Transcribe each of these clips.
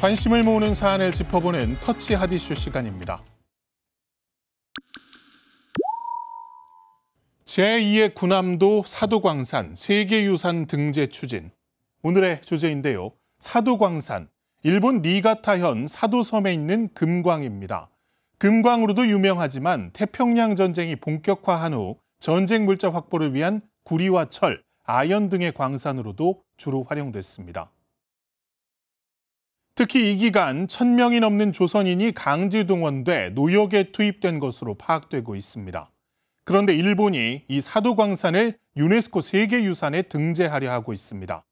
관심을 모으는 사안을 짚어보는 터치 하디쇼 시간입니다. 제2의 군함도 사도광산 세계유산 등재 추진. 오늘의 주제인데요. 사도광산, 일본 니가타현 사도섬에 있는 금광입니다. 금광으로도 유명하지만 태평양 전쟁이 본격화한 후 전쟁 물자 확보를 위한 구리와 철, 아연 등의 광산으로도 주로 활용됐습니다. 특히 이 기간 1000명이 넘는 조선인이 강제 동원돼 노역에 투입된 것으로 파악되고 있습니다. 그런데 일본이 이 사도광산을 유네스코 세계유산에 등재하려 하고 있습니다.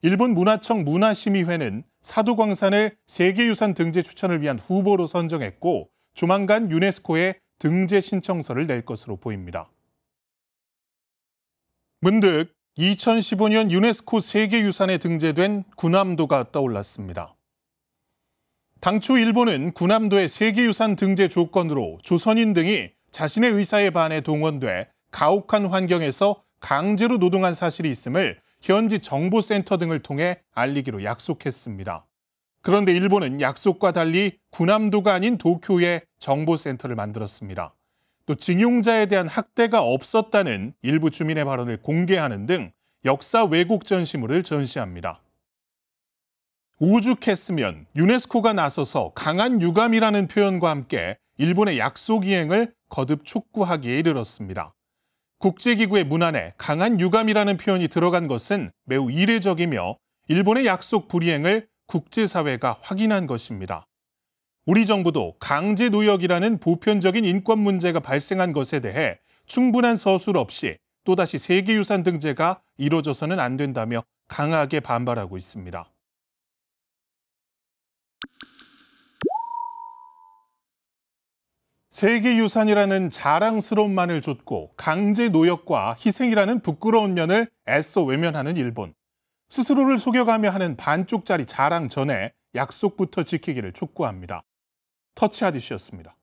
일본 문화청 문화심의회는 사도광산을 세계유산 등재 추천을 위한 후보로 선정했고 조만간 유네스코에 등재 신청서를 낼 것으로 보입니다. 문득 2015년 유네스코 세계유산에 등재된 군함도가 떠올랐습니다. 당초 일본은 군함도의 세계유산 등재 조건으로 조선인 등이 자신의 의사에 반해 동원돼 가혹한 환경에서 강제로 노동한 사실이 있음을 현지 정보센터 등을 통해 알리기로 약속했습니다. 그런데 일본은 약속과 달리 군함도가 아닌 도쿄에 정보센터를 만들었습니다. 또 징용자에 대한 학대가 없었다는 일부 주민의 발언을 공개하는 등 역사 왜곡 전시물을 전시합니다. 오죽했으면 유네스코가 나서서 강한 유감이라는 표현과 함께 일본의 약속 이행을 거듭 촉구하기에 이르렀습니다. 국제기구의 문안에 강한 유감이라는 표현이 들어간 것은 매우 이례적이며 일본의 약속 불이행을 국제사회가 확인한 것입니다. 우리 정부도 강제 노역이라는 보편적인 인권 문제가 발생한 것에 대해 충분한 서술 없이 또다시 세계유산 등재가 이뤄져서는 안 된다며 강하게 반발하고 있습니다. 세계유산이라는 자랑스러운만을 좇고 강제 노역과 희생이라는 부끄러운 면을 애써 외면하는 일본. 스스로를 속여가며 하는 반쪽짜리 자랑 전에 약속부터 지키기를 촉구합니다. 터치하디씨였습니다.